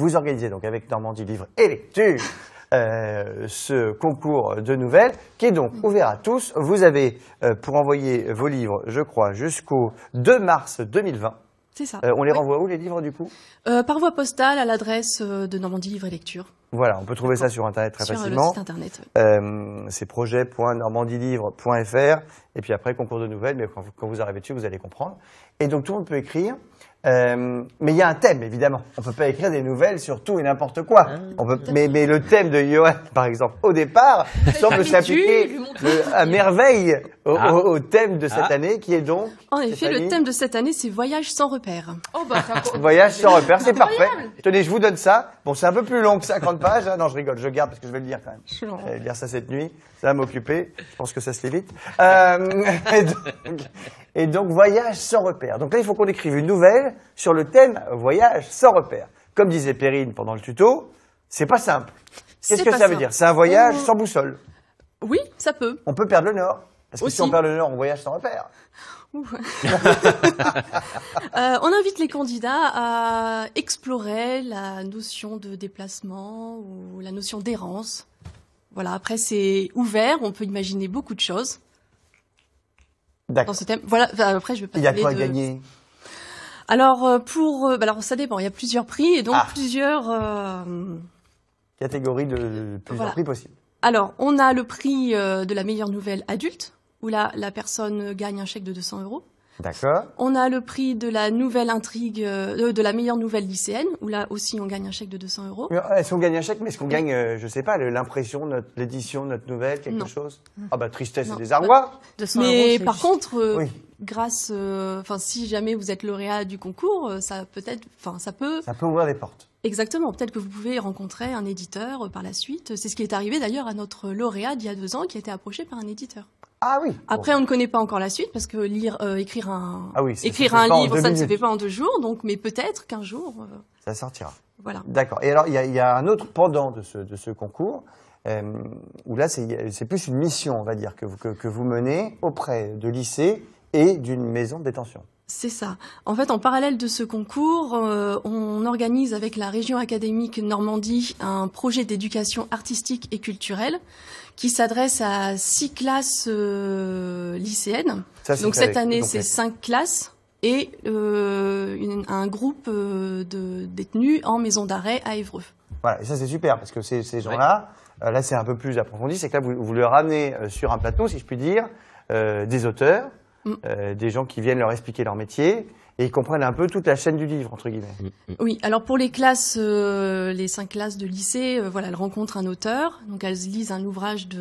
Vous organisez donc avec Normandie Livre et Lecture euh, ce concours de nouvelles qui est donc ouvert à tous. Vous avez euh, pour envoyer vos livres, je crois, jusqu'au 2 mars 2020. C'est ça. Euh, on les renvoie où les livres du coup Par voie postale à l'adresse de Normandie Livre et Lecture. Voilà, on peut trouver ça sur Internet très facilement. Sur le site Internet. c'est Et puis après, concours de nouvelles, mais quand vous, arrivez dessus, vous allez comprendre. Et donc, tout le monde peut écrire. Euh, mais il y a un thème, évidemment. On peut pas écrire des nouvelles sur tout et n'importe quoi. Ah On peut, mais, mais, le thème de Johan, par exemple, au départ, semble s'appliquer euh, à merveille ah. au, thème de cette ah. année, qui est donc... En effet, le thème de cette année, c'est Voyage sans repère. Oh bah, voyage sans repère, c'est parfait. Tenez, je vous donne ça. Bon, c'est un peu plus long que 50 pages. Hein. Non, je rigole, je garde parce que je vais le lire quand même. Je vais lire ça cette nuit. Ça va m'occuper. Je pense que ça se lit vite. Euh, et donc voyage sans repère. Donc là, il faut qu'on écrive une nouvelle sur le thème voyage sans repère. Comme disait Perrine pendant le tuto, c'est pas simple. Qu'est-ce que ça veut dire C'est un voyage sans boussole. Oui, ça peut. On peut perdre le nord. Parce que si on perd le nord, on voyage sans repère. Euh, on invite les candidats à explorer la notion de déplacement ou la notion d'errance. Voilà, après c'est ouvert, on peut imaginer beaucoup de choses dans ce thème. Voilà, après, je vais pas Il y a quoi gagner alors euh, pour euh, bah, alors ça dépend, il y a plusieurs prix et donc ah. plusieurs euh, catégories de plusieurs prix possibles. Alors on a le prix de la meilleure nouvelle adulte où là la personne gagne un chèque de 200 euros. D'accord. On a le prix de la nouvelle intrigue, euh, de la meilleure nouvelle lycéenne, où là aussi on gagne un chèque de 200 euros. Euh, est-ce qu'on gagne un chèque, mais est-ce qu'on gagne, euh, je sais pas, l'impression, notre l'édition, notre nouvelle, quelque chose Ah bah tristesse et désarroi. mais par contre, grâce, enfin si jamais vous êtes lauréat du concours, ça peut-être, enfin ça peut. Ça peut ouvrir des portes. Exactement. Peut-être que vous pouvez rencontrer un éditeur par la suite. C'est ce qui est arrivé d'ailleurs à notre lauréat d'il y a deux ans, qui a été approché par un éditeur. Ah oui. Après, on ne connaît pas encore la suite parce que lire, euh, écrire un, ah écrire un livre, ça ne se fait pas en deux jours. Donc, mais peut-être qu'un jour, euh, ça sortira. Voilà. D'accord. Et alors, il y, a un autre pendant de ce, concours euh, où là, c'est plus une mission, on va dire, que vous, que, que vous menez auprès de lycées et d'une maison de détention. C'est ça. En fait, en parallèle de ce concours, euh, on organise avec la région académique Normandie un projet d'éducation artistique et culturelle qui s'adresse à six classes euh, lycéennes. Donc cette année, c'est cinq classes et euh, un groupe de détenus en maison d'arrêt à Évreux. Voilà, et ça c'est super parce que ces, gens-là, là c'est un peu plus approfondi, c'est que là vous, vous leur amenez sur un plateau, si je puis dire, des auteurs, Mm. Euh, des gens qui viennent leur expliquer leur métier. Et ils comprennent un peu toute la chaîne du livre, entre guillemets. Mm, mm. Oui, alors pour les classes, euh, les cinq classes de lycée, euh, voilà, elles rencontrent un auteur, donc elles lisent un ouvrage de,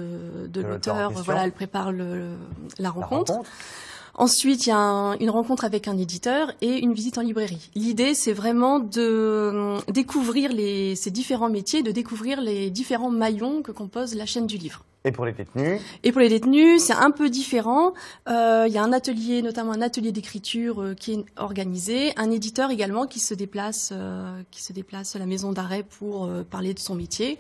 l'auteur, voilà, elles préparent La rencontre. Ensuite, il y a une rencontre avec un éditeur et une visite en librairie. L'idée, c'est vraiment de euh, découvrir ces différents métiers, de découvrir les différents maillons que compose la chaîne du livre. Et pour les détenus Et pour les détenus, c'est un peu différent. Euh, il y a un atelier, notamment un atelier d'écriture euh, qui est organisé, un éditeur également qui se déplace, qui se déplace à la maison d'arrêt pour parler de son métier.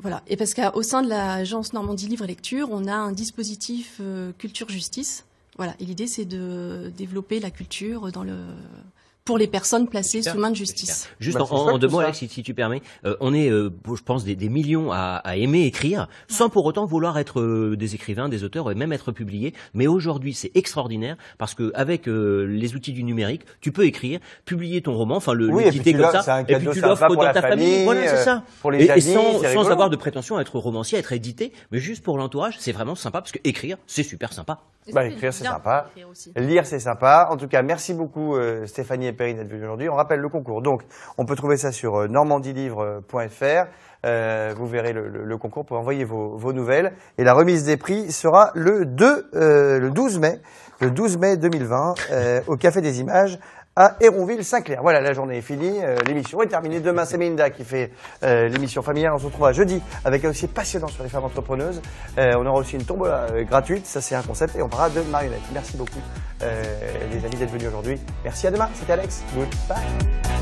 Voilà. Et parce qu'au sein de l'agence Normandie Livre Lecture, on a un dispositif culture justice voilà, et l'idée c'est de développer la culture dans le pour les personnes placées sous main de justice. Juste bah, en, deux mots, si, tu permets, euh, on est, euh, je pense, des, des millions à, à, aimer écrire, sans pour autant vouloir être euh, des écrivains, des auteurs, et même être publiés. Mais aujourd'hui, c'est extraordinaire parce que avec les outils du numérique, tu peux écrire, publier ton roman, enfin le oui, comme ça, et puis tu l'offres dans ta famille. voilà, c'est ça. et, sans, sans avoir de prétention à être romancier, à être édité, mais juste pour l'entourage, c'est vraiment sympa parce que écrire, c'est super sympa. Bah, écrire, c'est sympa. Lire, c'est sympa. En tout cas, merci beaucoup, Stéphanie. On rappelle le concours. Donc, on peut trouver ça sur euh, normandilivre.fr. Euh, vous verrez le, concours pour envoyer vos, nouvelles. Et la remise des prix sera le, 2, euh, le 12 mai, le 12 mai 2020 au Café des Images à Héronville-Saint-Clair. Voilà, la journée est finie, euh, l'émission est terminée. Demain, c'est Minda qui fait euh, l'émission familiale. On se retrouve à jeudi avec un dossier passionnant sur les femmes entrepreneuses. Euh, on aura aussi une tombola gratuite, ça c'est un concept, et on parlera de marionnettes. Merci beaucoup les amis d'être venus aujourd'hui. Merci à demain, c'était Alex. Goodbye.